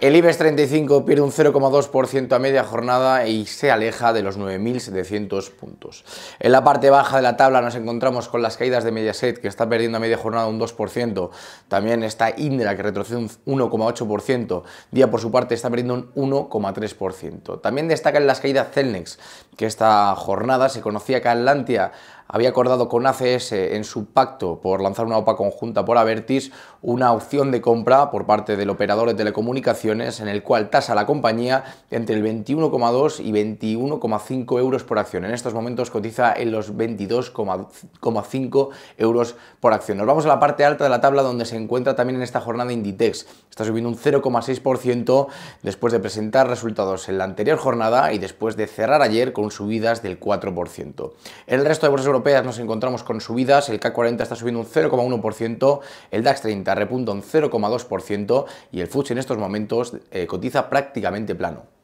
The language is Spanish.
El IBEX 35 pierde un 0,2% a media jornada y se aleja de los 9.700 puntos. En la parte baja de la tabla nos encontramos con las caídas de Mediaset, que está perdiendo a media jornada un 2%. También está Indra, que retrocede un 1,8%. Día, por su parte, está perdiendo un 1,3%. También destacan las caídas Celnex, que esta jornada se conocía que Atlantia había acordado con ACS en su pacto por lanzar una OPA conjunta por Avertis una opción de compra por parte del operador de telecomunicaciones en el cual tasa la compañía entre el 21,2 y 21,5 euros por acción. En estos momentos cotiza en los 22,5 euros por acción. Nos vamos a la parte alta de la tabla donde se encuentra también en esta jornada Inditex. Está subiendo un 0,6% después de presentar resultados en la anterior jornada y después de cerrar ayer con subidas del 4%. En el resto de bolsas europeas nos encontramos con subidas, el K40 está subiendo un 0,1%, el DAX 30 repunta un 0,2% y el FUCH en estos momentos eh, cotiza prácticamente plano.